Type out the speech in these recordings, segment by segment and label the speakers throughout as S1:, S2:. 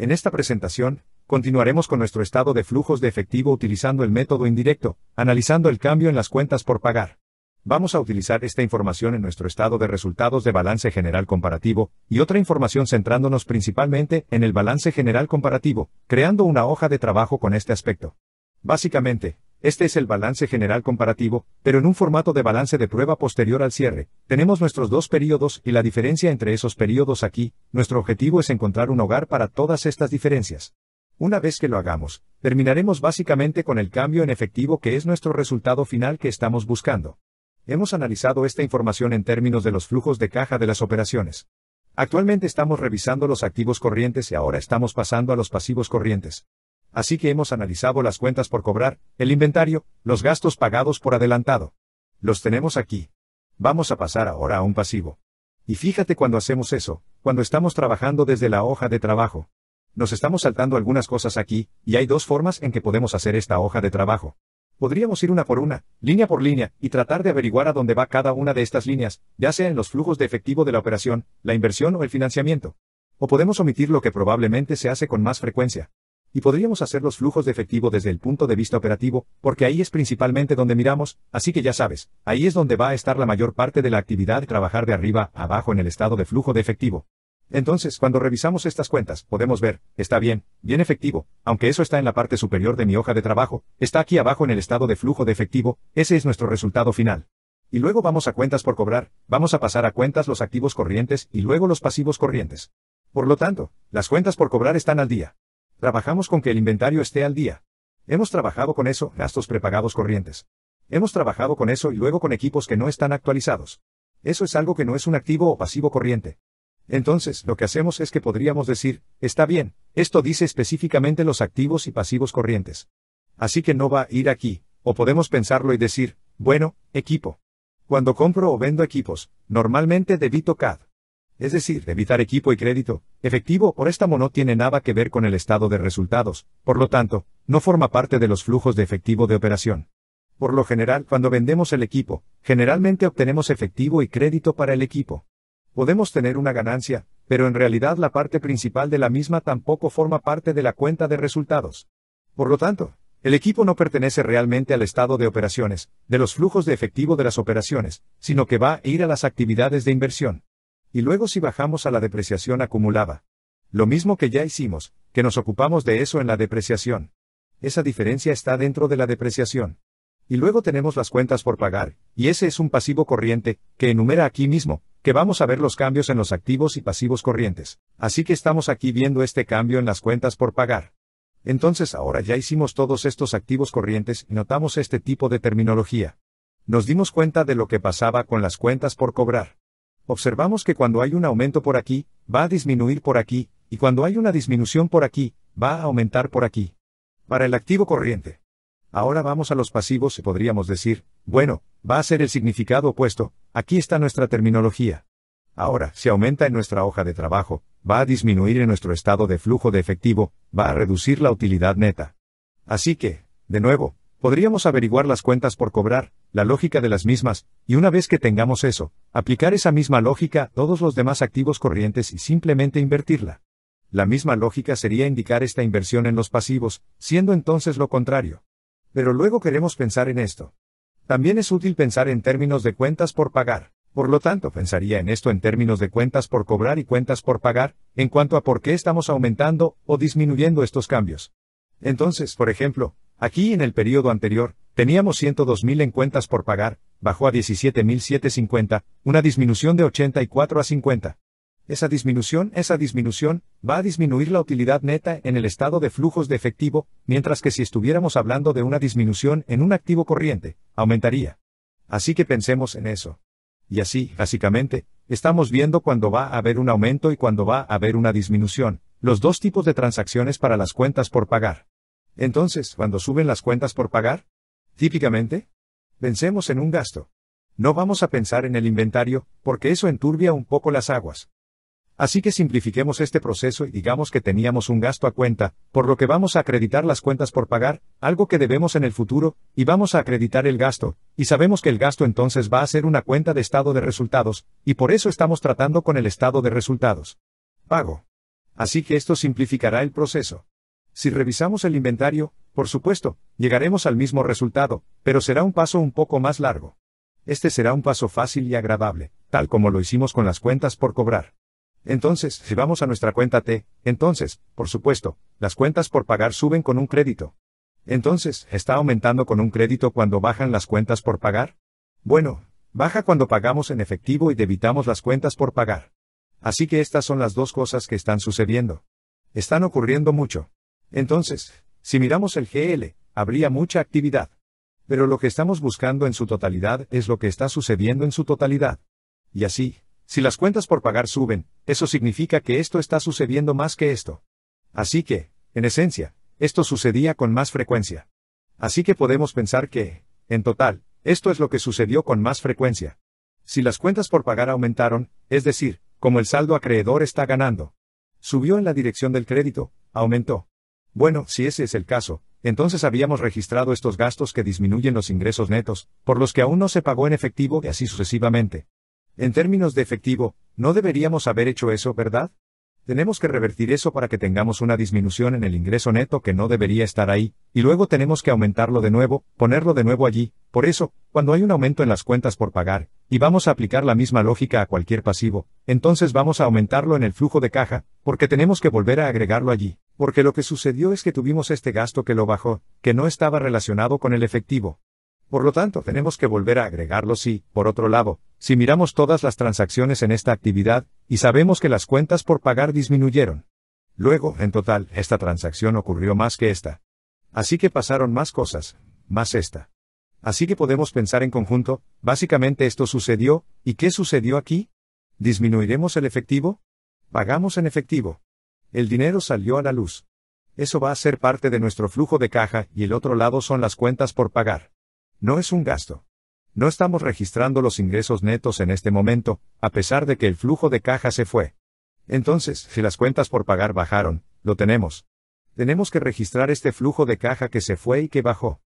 S1: En esta presentación, continuaremos con nuestro estado de flujos de efectivo utilizando el método indirecto, analizando el cambio en las cuentas por pagar. Vamos a utilizar esta información en nuestro estado de resultados de balance general comparativo, y otra información centrándonos principalmente en el balance general comparativo, creando una hoja de trabajo con este aspecto. Básicamente, este es el balance general comparativo, pero en un formato de balance de prueba posterior al cierre. Tenemos nuestros dos periodos y la diferencia entre esos periodos aquí, nuestro objetivo es encontrar un hogar para todas estas diferencias. Una vez que lo hagamos, terminaremos básicamente con el cambio en efectivo que es nuestro resultado final que estamos buscando. Hemos analizado esta información en términos de los flujos de caja de las operaciones. Actualmente estamos revisando los activos corrientes y ahora estamos pasando a los pasivos corrientes así que hemos analizado las cuentas por cobrar, el inventario, los gastos pagados por adelantado. Los tenemos aquí. Vamos a pasar ahora a un pasivo. Y fíjate cuando hacemos eso, cuando estamos trabajando desde la hoja de trabajo. Nos estamos saltando algunas cosas aquí, y hay dos formas en que podemos hacer esta hoja de trabajo. Podríamos ir una por una, línea por línea, y tratar de averiguar a dónde va cada una de estas líneas, ya sea en los flujos de efectivo de la operación, la inversión o el financiamiento. O podemos omitir lo que probablemente se hace con más frecuencia y podríamos hacer los flujos de efectivo desde el punto de vista operativo, porque ahí es principalmente donde miramos, así que ya sabes, ahí es donde va a estar la mayor parte de la actividad trabajar de arriba a abajo en el estado de flujo de efectivo. Entonces, cuando revisamos estas cuentas, podemos ver, está bien, bien efectivo, aunque eso está en la parte superior de mi hoja de trabajo, está aquí abajo en el estado de flujo de efectivo, ese es nuestro resultado final. Y luego vamos a cuentas por cobrar, vamos a pasar a cuentas los activos corrientes y luego los pasivos corrientes. Por lo tanto, las cuentas por cobrar están al día. Trabajamos con que el inventario esté al día. Hemos trabajado con eso, gastos prepagados corrientes. Hemos trabajado con eso y luego con equipos que no están actualizados. Eso es algo que no es un activo o pasivo corriente. Entonces, lo que hacemos es que podríamos decir, está bien, esto dice específicamente los activos y pasivos corrientes. Así que no va a ir aquí, o podemos pensarlo y decir, bueno, equipo. Cuando compro o vendo equipos, normalmente debito CAD es decir, evitar equipo y crédito, efectivo o préstamo no tiene nada que ver con el estado de resultados, por lo tanto, no forma parte de los flujos de efectivo de operación. Por lo general, cuando vendemos el equipo, generalmente obtenemos efectivo y crédito para el equipo. Podemos tener una ganancia, pero en realidad la parte principal de la misma tampoco forma parte de la cuenta de resultados. Por lo tanto, el equipo no pertenece realmente al estado de operaciones, de los flujos de efectivo de las operaciones, sino que va a ir a las actividades de inversión y luego si bajamos a la depreciación acumulada. Lo mismo que ya hicimos, que nos ocupamos de eso en la depreciación. Esa diferencia está dentro de la depreciación. Y luego tenemos las cuentas por pagar, y ese es un pasivo corriente, que enumera aquí mismo, que vamos a ver los cambios en los activos y pasivos corrientes. Así que estamos aquí viendo este cambio en las cuentas por pagar. Entonces ahora ya hicimos todos estos activos corrientes y notamos este tipo de terminología. Nos dimos cuenta de lo que pasaba con las cuentas por cobrar. Observamos que cuando hay un aumento por aquí, va a disminuir por aquí, y cuando hay una disminución por aquí, va a aumentar por aquí. Para el activo corriente. Ahora vamos a los pasivos y podríamos decir, bueno, va a ser el significado opuesto, aquí está nuestra terminología. Ahora, si aumenta en nuestra hoja de trabajo, va a disminuir en nuestro estado de flujo de efectivo, va a reducir la utilidad neta. Así que, de nuevo, podríamos averiguar las cuentas por cobrar, la lógica de las mismas, y una vez que tengamos eso, aplicar esa misma lógica a todos los demás activos corrientes y simplemente invertirla. La misma lógica sería indicar esta inversión en los pasivos, siendo entonces lo contrario. Pero luego queremos pensar en esto. También es útil pensar en términos de cuentas por pagar. Por lo tanto, pensaría en esto en términos de cuentas por cobrar y cuentas por pagar, en cuanto a por qué estamos aumentando o disminuyendo estos cambios. Entonces, por ejemplo, aquí en el periodo anterior, Teníamos 102.000 en cuentas por pagar, bajó a 17.750, una disminución de 84 a 50. Esa disminución, esa disminución, va a disminuir la utilidad neta en el estado de flujos de efectivo, mientras que si estuviéramos hablando de una disminución en un activo corriente, aumentaría. Así que pensemos en eso. Y así, básicamente, estamos viendo cuando va a haber un aumento y cuando va a haber una disminución, los dos tipos de transacciones para las cuentas por pagar. Entonces, cuando suben las cuentas por pagar, Típicamente, pensemos en un gasto. No vamos a pensar en el inventario, porque eso enturbia un poco las aguas. Así que simplifiquemos este proceso y digamos que teníamos un gasto a cuenta, por lo que vamos a acreditar las cuentas por pagar, algo que debemos en el futuro, y vamos a acreditar el gasto, y sabemos que el gasto entonces va a ser una cuenta de estado de resultados, y por eso estamos tratando con el estado de resultados. Pago. Así que esto simplificará el proceso. Si revisamos el inventario, por supuesto, llegaremos al mismo resultado, pero será un paso un poco más largo. Este será un paso fácil y agradable, tal como lo hicimos con las cuentas por cobrar. Entonces, si vamos a nuestra cuenta T, entonces, por supuesto, las cuentas por pagar suben con un crédito. Entonces, ¿está aumentando con un crédito cuando bajan las cuentas por pagar? Bueno, baja cuando pagamos en efectivo y debitamos las cuentas por pagar. Así que estas son las dos cosas que están sucediendo. Están ocurriendo mucho. Entonces, si miramos el GL, habría mucha actividad. Pero lo que estamos buscando en su totalidad es lo que está sucediendo en su totalidad. Y así, si las cuentas por pagar suben, eso significa que esto está sucediendo más que esto. Así que, en esencia, esto sucedía con más frecuencia. Así que podemos pensar que, en total, esto es lo que sucedió con más frecuencia. Si las cuentas por pagar aumentaron, es decir, como el saldo acreedor está ganando. Subió en la dirección del crédito, aumentó. Bueno, si ese es el caso, entonces habíamos registrado estos gastos que disminuyen los ingresos netos, por los que aún no se pagó en efectivo y así sucesivamente. En términos de efectivo, no deberíamos haber hecho eso, ¿verdad? Tenemos que revertir eso para que tengamos una disminución en el ingreso neto que no debería estar ahí, y luego tenemos que aumentarlo de nuevo, ponerlo de nuevo allí, por eso, cuando hay un aumento en las cuentas por pagar, y vamos a aplicar la misma lógica a cualquier pasivo, entonces vamos a aumentarlo en el flujo de caja, porque tenemos que volver a agregarlo allí. Porque lo que sucedió es que tuvimos este gasto que lo bajó, que no estaba relacionado con el efectivo. Por lo tanto, tenemos que volver a agregarlo si, por otro lado, si miramos todas las transacciones en esta actividad, y sabemos que las cuentas por pagar disminuyeron. Luego, en total, esta transacción ocurrió más que esta. Así que pasaron más cosas, más esta. Así que podemos pensar en conjunto, básicamente esto sucedió, ¿y qué sucedió aquí? ¿Disminuiremos el efectivo? Pagamos en efectivo. El dinero salió a la luz. Eso va a ser parte de nuestro flujo de caja y el otro lado son las cuentas por pagar. No es un gasto. No estamos registrando los ingresos netos en este momento, a pesar de que el flujo de caja se fue. Entonces, si las cuentas por pagar bajaron, lo tenemos. Tenemos que registrar este flujo de caja que se fue y que bajó.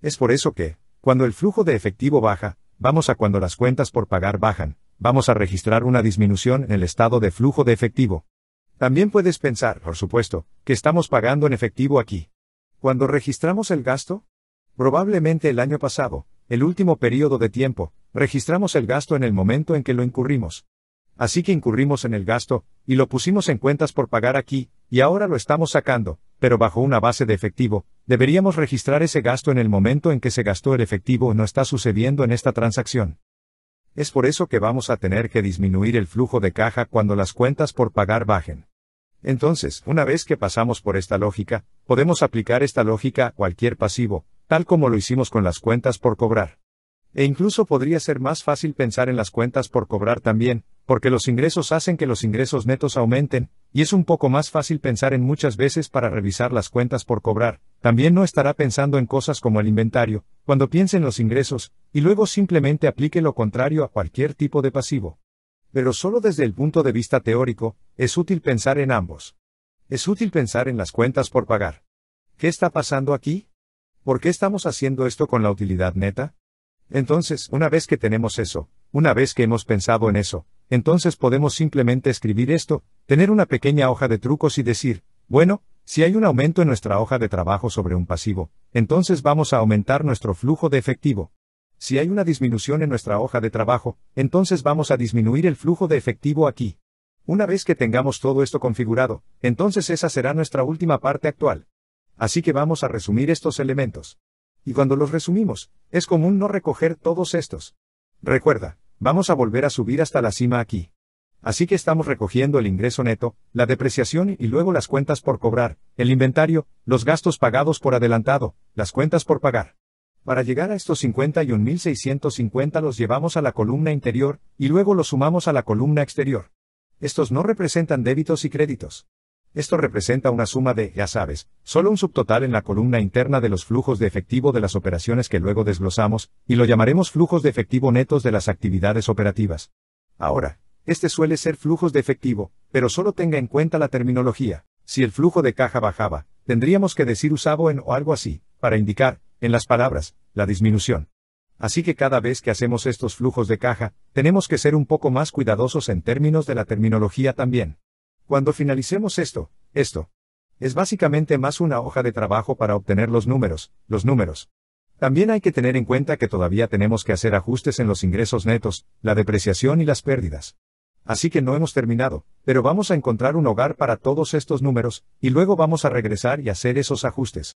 S1: Es por eso que, cuando el flujo de efectivo baja, vamos a cuando las cuentas por pagar bajan, vamos a registrar una disminución en el estado de flujo de efectivo. También puedes pensar, por supuesto, que estamos pagando en efectivo aquí. Cuando registramos el gasto, probablemente el año pasado, el último periodo de tiempo, registramos el gasto en el momento en que lo incurrimos. Así que incurrimos en el gasto, y lo pusimos en cuentas por pagar aquí, y ahora lo estamos sacando, pero bajo una base de efectivo, deberíamos registrar ese gasto en el momento en que se gastó el efectivo no está sucediendo en esta transacción. Es por eso que vamos a tener que disminuir el flujo de caja cuando las cuentas por pagar bajen. Entonces, una vez que pasamos por esta lógica, podemos aplicar esta lógica a cualquier pasivo, tal como lo hicimos con las cuentas por cobrar. E incluso podría ser más fácil pensar en las cuentas por cobrar también, porque los ingresos hacen que los ingresos netos aumenten, y es un poco más fácil pensar en muchas veces para revisar las cuentas por cobrar, también no estará pensando en cosas como el inventario, cuando piense en los ingresos, y luego simplemente aplique lo contrario a cualquier tipo de pasivo. Pero solo desde el punto de vista teórico, es útil pensar en ambos. Es útil pensar en las cuentas por pagar. ¿Qué está pasando aquí? ¿Por qué estamos haciendo esto con la utilidad neta? Entonces, una vez que tenemos eso, una vez que hemos pensado en eso, entonces podemos simplemente escribir esto, tener una pequeña hoja de trucos y decir, bueno, si hay un aumento en nuestra hoja de trabajo sobre un pasivo, entonces vamos a aumentar nuestro flujo de efectivo. Si hay una disminución en nuestra hoja de trabajo, entonces vamos a disminuir el flujo de efectivo aquí. Una vez que tengamos todo esto configurado, entonces esa será nuestra última parte actual. Así que vamos a resumir estos elementos. Y cuando los resumimos, es común no recoger todos estos. Recuerda, vamos a volver a subir hasta la cima aquí. Así que estamos recogiendo el ingreso neto, la depreciación y luego las cuentas por cobrar, el inventario, los gastos pagados por adelantado, las cuentas por pagar. Para llegar a estos 51.650 los llevamos a la columna interior, y luego los sumamos a la columna exterior. Estos no representan débitos y créditos. Esto representa una suma de, ya sabes, solo un subtotal en la columna interna de los flujos de efectivo de las operaciones que luego desglosamos, y lo llamaremos flujos de efectivo netos de las actividades operativas. Ahora, este suele ser flujos de efectivo, pero solo tenga en cuenta la terminología. Si el flujo de caja bajaba, tendríamos que decir usado en o algo así, para indicar, en las palabras, la disminución así que cada vez que hacemos estos flujos de caja, tenemos que ser un poco más cuidadosos en términos de la terminología también. Cuando finalicemos esto, esto es básicamente más una hoja de trabajo para obtener los números, los números. También hay que tener en cuenta que todavía tenemos que hacer ajustes en los ingresos netos, la depreciación y las pérdidas. Así que no hemos terminado, pero vamos a encontrar un hogar para todos estos números, y luego vamos a regresar y hacer esos ajustes.